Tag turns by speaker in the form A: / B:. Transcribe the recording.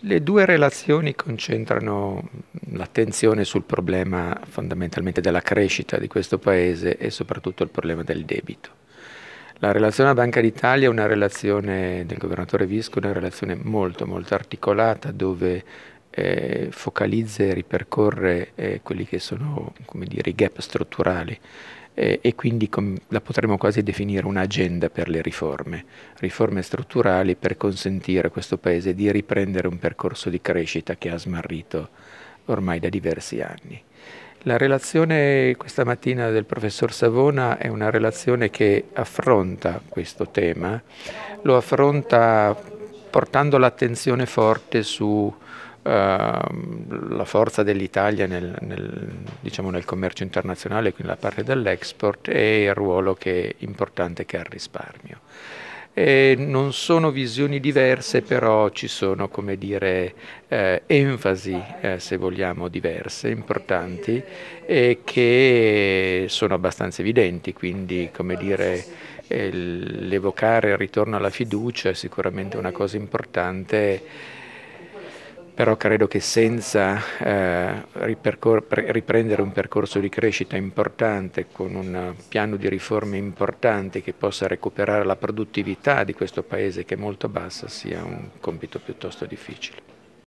A: Le due relazioni concentrano l'attenzione sul problema fondamentalmente della crescita di questo Paese e soprattutto il problema del debito. La relazione alla Banca d'Italia è una relazione del governatore Visco, una relazione molto molto articolata dove eh, focalizza e ripercorre eh, quelli che sono dire, i gap strutturali eh, e quindi la potremmo quasi definire un'agenda per le riforme, riforme strutturali per consentire a questo Paese di riprendere un percorso di crescita che ha smarrito ormai da diversi anni. La relazione questa mattina del professor Savona è una relazione che affronta questo tema, lo affronta portando l'attenzione forte su Ehm, la forza dell'Italia nel, nel, diciamo nel, commercio internazionale, quindi la parte dell'export, e il ruolo che è importante che ha il risparmio. E non sono visioni diverse, però ci sono, come dire, eh, enfasi, eh, se vogliamo, diverse, importanti, e che sono abbastanza evidenti, quindi, come dire, eh, l'evocare il ritorno alla fiducia è sicuramente una cosa importante però credo che senza eh, riprendere un percorso di crescita importante, con un piano di riforme importante che possa recuperare la produttività di questo Paese che è molto bassa, sia un compito piuttosto difficile.